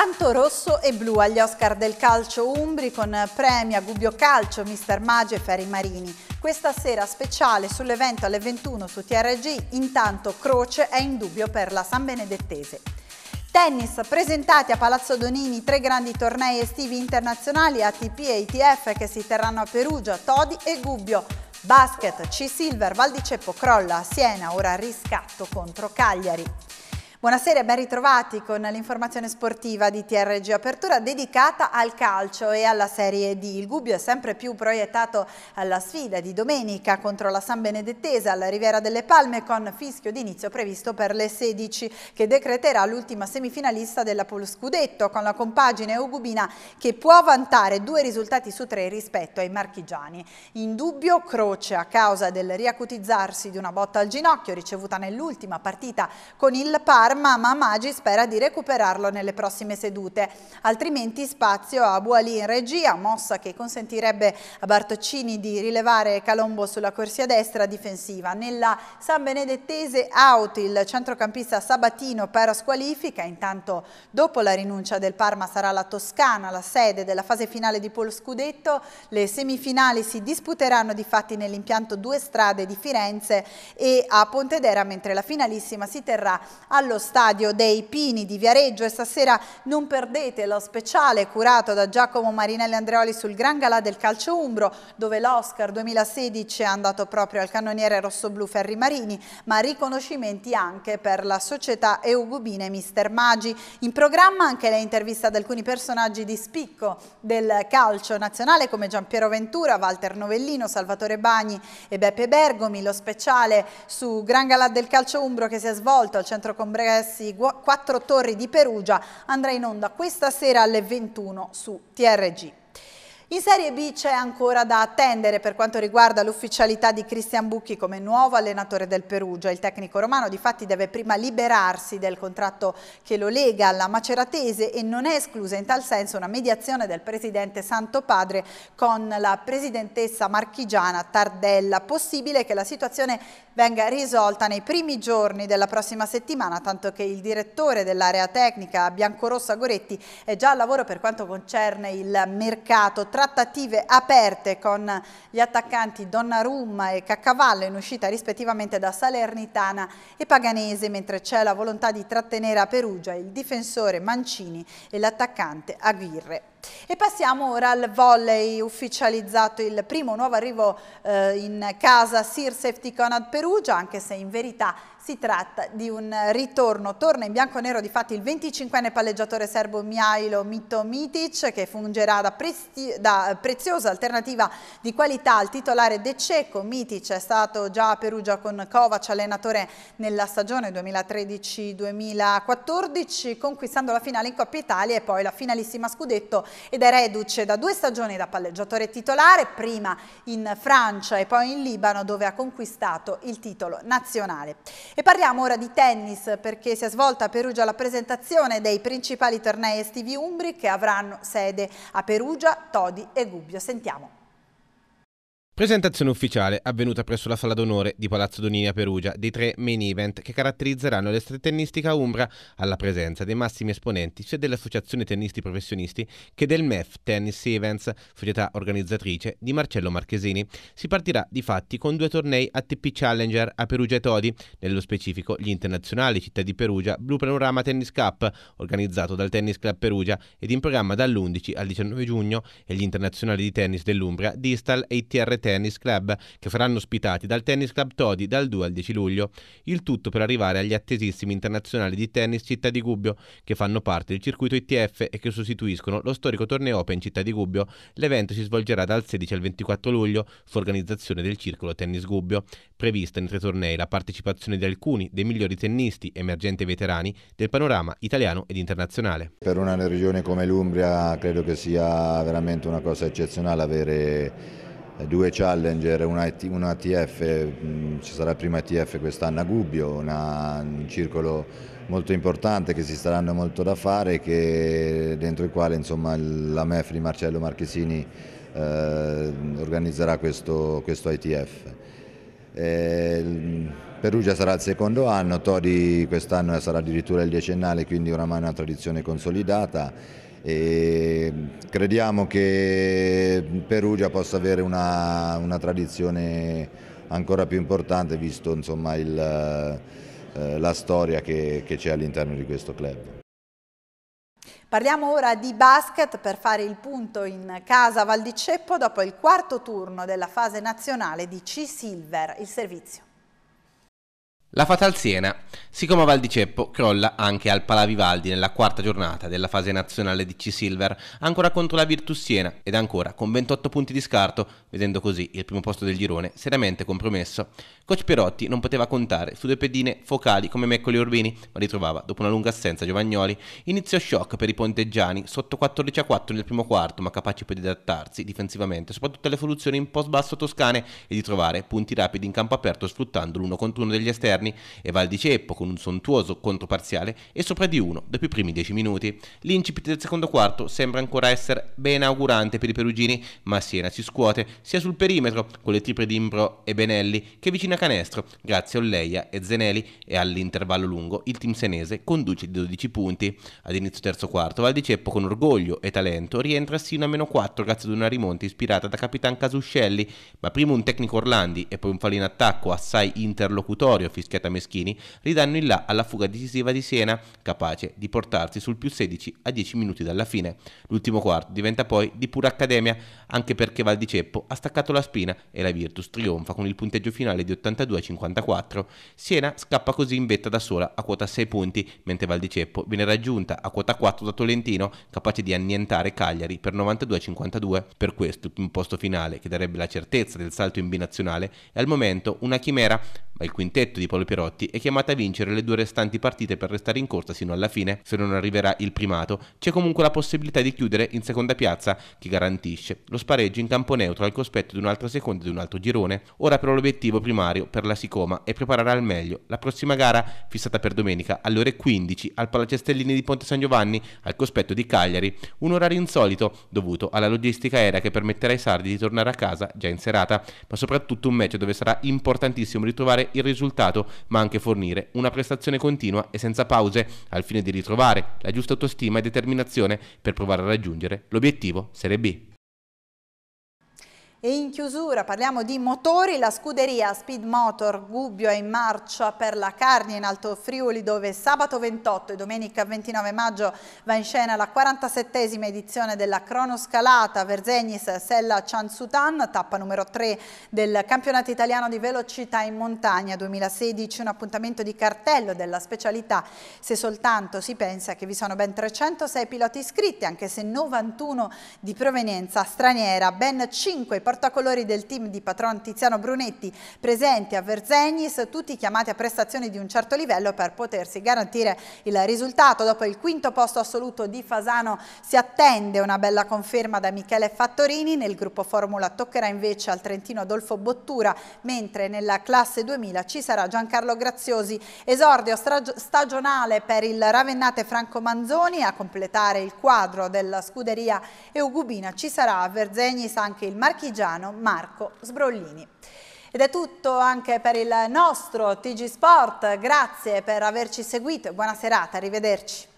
Tanto rosso e blu agli Oscar del calcio umbri con premi a Gubbio Calcio, Mister Maggio e Ferri Marini. Questa sera speciale sull'evento alle 21 su TRG, intanto Croce è in dubbio per la San Benedettese. Tennis, presentati a Palazzo Donini tre grandi tornei estivi internazionali ATP e ITF che si terranno a Perugia, Todi e Gubbio. Basket, C-Silver, Val di Ceppo crolla a Siena, ora riscatto contro Cagliari. Buonasera e ben ritrovati con l'informazione sportiva di TRG Apertura dedicata al calcio e alla Serie D. Il Gubbio è sempre più proiettato alla sfida di domenica contro la San Benedettese alla Riviera delle Palme con fischio d'inizio previsto per le 16 che decreterà l'ultima semifinalista della Polo Scudetto con la compagine Ugubina che può vantare due risultati su tre rispetto ai marchigiani. In dubbio Croce a causa del riacutizzarsi di una botta al ginocchio ricevuta nell'ultima partita con il Par Parma, ma Maggi spera di recuperarlo nelle prossime sedute. Altrimenti spazio a Bualì in regia, mossa che consentirebbe a Bartoccini di rilevare Calombo sulla corsia destra difensiva. Nella San Benedettese out il centrocampista Sabatino per squalifica, intanto dopo la rinuncia del Parma sarà la Toscana la sede della fase finale di Polo Scudetto, le semifinali si disputeranno di fatti nell'impianto Due Strade di Firenze e a Pontedera, mentre la finalissima si terrà allo allo stadio dei Pini di Viareggio e stasera non perdete lo speciale curato da Giacomo Marinelli Andreoli sul Gran Galà del calcio umbro dove l'Oscar 2016 è andato proprio al cannoniere rossoblu Ferri Marini ma riconoscimenti anche per la società Eugubine Mister Magi. In programma anche le interviste ad alcuni personaggi di spicco del calcio nazionale come Gian Piero Ventura, Walter Novellino, Salvatore Bagni e Beppe Bergomi, lo speciale su Gran Galà del calcio umbro che si è svolto al centro Combrega ragazzi Quattro Torri di Perugia andrà in onda questa sera alle 21 su TRG. In Serie B c'è ancora da attendere per quanto riguarda l'ufficialità di Cristian Bucchi come nuovo allenatore del Perugia. Il tecnico romano difatti deve prima liberarsi del contratto che lo lega alla maceratese e non è esclusa in tal senso una mediazione del presidente Santo Padre con la presidentessa marchigiana Tardella. Possibile che la situazione venga risolta nei primi giorni della prossima settimana, tanto che il direttore dell'area tecnica Biancorossa Goretti è già al lavoro per quanto concerne il mercato trattative aperte con gli attaccanti Donnarumma e Caccavallo in uscita rispettivamente da Salernitana e Paganese, mentre c'è la volontà di trattenere a Perugia il difensore Mancini e l'attaccante Aguirre. E passiamo ora al volley ufficializzato il primo nuovo arrivo eh, in casa Sir Safety Conad Perugia, anche se in verità si tratta di un ritorno, torna in bianco e nero di fatti il 25enne palleggiatore serbo Mijailo Mito Mitic che fungerà da, da, preziosa alternativa di qualità al titolare De Cecco. Mitic è stato già a Perugia con Kovac allenatore nella stagione 2013-2014 conquistando la finale in Coppa Italia e poi la finalissima scudetto ed è reduce da due stagioni da palleggiatore titolare, prima in Francia e poi in Libano dove ha conquistato il titolo nazionale. E parliamo ora di tennis perché si è svolta a Perugia la presentazione dei principali tornei estivi umbri che avranno sede a Perugia, Todi e Gubbio. Sentiamo. Presentazione ufficiale avvenuta presso la Sala d'Onore di Palazzo Donini a Perugia dei tre main event che caratterizzeranno tennistica Umbra alla presenza dei massimi esponenti sia dell'Associazione Tennisti Professionisti che del MEF Tennis Events, società organizzatrice di Marcello Marchesini. Si partirà di fatti con due tornei ATP Challenger a Perugia e Todi, nello specifico gli internazionali Città di Perugia Blue Panorama Tennis Cup, organizzato dal Tennis Club Perugia ed in programma dall'11 al 19 giugno, e gli internazionali di tennis dell'Umbra Distal e ITR Tennis Tennis Club, che saranno ospitati dal Tennis Club Todi dal 2 al 10 luglio. Il tutto per arrivare agli attesissimi internazionali di tennis Città di Gubbio, che fanno parte del circuito ITF e che sostituiscono lo storico torneo Open Città di Gubbio. L'evento si svolgerà dal 16 al 24 luglio, su organizzazione del Circolo Tennis Gubbio. Prevista in tre tornei la partecipazione di alcuni dei migliori tennisti emergenti e veterani del panorama italiano ed internazionale. Per una regione come l'Umbria credo che sia veramente una cosa eccezionale avere eh, due Challenger, una, una TF, mm, ci sarà prima TF quest'anno a Gubbio, una, un circolo molto importante che si staranno molto da fare, e dentro il quale insomma, la MEF di Marcello Marchesini eh, organizzerà questo, questo ITF. Eh, Perugia sarà il secondo anno, Todi quest'anno sarà addirittura il decennale, quindi oramai una tradizione consolidata e crediamo che Perugia possa avere una, una tradizione ancora più importante visto insomma, il, eh, la storia che, che c'è all'interno di questo club. Parliamo ora di basket per fare il punto in casa Val di Ceppo dopo il quarto turno della fase nazionale di C-Silver, il servizio. La Fatal Siena, siccome a Val di Ceppo, crolla anche al Palavivaldi nella quarta giornata della fase nazionale di C-Silver, ancora contro la Virtus Siena ed ancora con 28 punti di scarto, vedendo così il primo posto del girone seriamente compromesso. Coach Perotti non poteva contare su due pedine focali come Meccoli e Urbini, ma ritrovava dopo una lunga assenza Giovagnoli. Inizio shock per i ponteggiani, sotto 14 a 4 nel primo quarto, ma capaci poi di adattarsi difensivamente, soprattutto alle soluzioni in post basso toscane e di trovare punti rapidi in campo aperto sfruttando l'uno contro uno degli esterni Terni e Val di Ceppo con un sontuoso controparziale e sopra di uno dopo i primi 10 minuti. L'incipit del secondo quarto sembra ancora essere ben augurante per i perugini, ma Siena si scuote sia sul perimetro con le triple di Imbro e Benelli che vicino a canestro grazie a Olleia e Zeneli e all'intervallo lungo il team senese conduce di 12 punti. Ad inizio terzo quarto Val di Ceppo con orgoglio e talento rientra sino a meno 4 grazie ad una rimonta ispirata da Capitan Casuscelli, ma prima un tecnico Orlandi e poi un fallino attacco assai interlocutorio fissato Buscetta Meschini ridanno il là alla fuga decisiva di Siena, capace di portarsi sul più 16 a 10 minuti dalla fine. L'ultimo quarto diventa poi di pura accademia, anche perché Valdiceppo ha staccato la spina e la Virtus trionfa con il punteggio finale di 82 a 54. Siena scappa così in vetta da sola a quota 6 punti, mentre Valdiceppo viene raggiunta a quota 4 da Tolentino, capace di annientare Cagliari per 92 a 52. Per questo, un posto finale che darebbe la certezza del salto in binazionale è al momento una chimera ma il quintetto di Paolo Pierotti è chiamato a vincere le due restanti partite per restare in corsa sino alla fine. Se non arriverà il primato, c'è comunque la possibilità di chiudere in seconda piazza, che garantisce lo spareggio in campo neutro al cospetto di un'altra seconda e di un altro girone. Ora però l'obiettivo primario per la Sicoma è preparare al meglio la prossima gara fissata per domenica alle ore 15 al Palacestellini di Ponte San Giovanni al cospetto di Cagliari, un orario insolito dovuto alla logistica aerea che permetterà ai sardi di tornare a casa già in serata, ma soprattutto un match dove sarà importantissimo ritrovare il risultato, ma anche fornire una prestazione continua e senza pause, al fine di ritrovare la giusta autostima e determinazione per provare a raggiungere l'obiettivo Serie B. E in chiusura parliamo di motori, la scuderia Speed Motor Gubbio è in marcia per la Carnia in Alto Friuli dove sabato 28 e domenica 29 maggio va in scena la 47esima edizione della cronoscalata Verzegnis Sella Ciansutan, tappa numero 3 del campionato italiano di velocità in montagna 2016, un appuntamento di cartello della specialità se soltanto si pensa che vi sono ben 306 piloti iscritti anche se 91 di provenienza straniera, ben 5 piloti portacolori del team di patron Tiziano Brunetti presenti a Verzegnis, tutti chiamati a prestazioni di un certo livello per potersi garantire il risultato. Dopo il quinto posto assoluto di Fasano si attende una bella conferma da Michele Fattorini, nel gruppo Formula toccherà invece al Trentino Adolfo Bottura, mentre nella classe 2000 ci sarà Giancarlo Graziosi, esordio stagionale per il Ravennate Franco Manzoni a completare il quadro della scuderia Eugubina ci sarà a Verzegnis anche il marchigiano Margiano Marco Sbrollini. Ed è tutto anche per il nostro TG Sport, grazie per averci seguito e buona serata, arrivederci.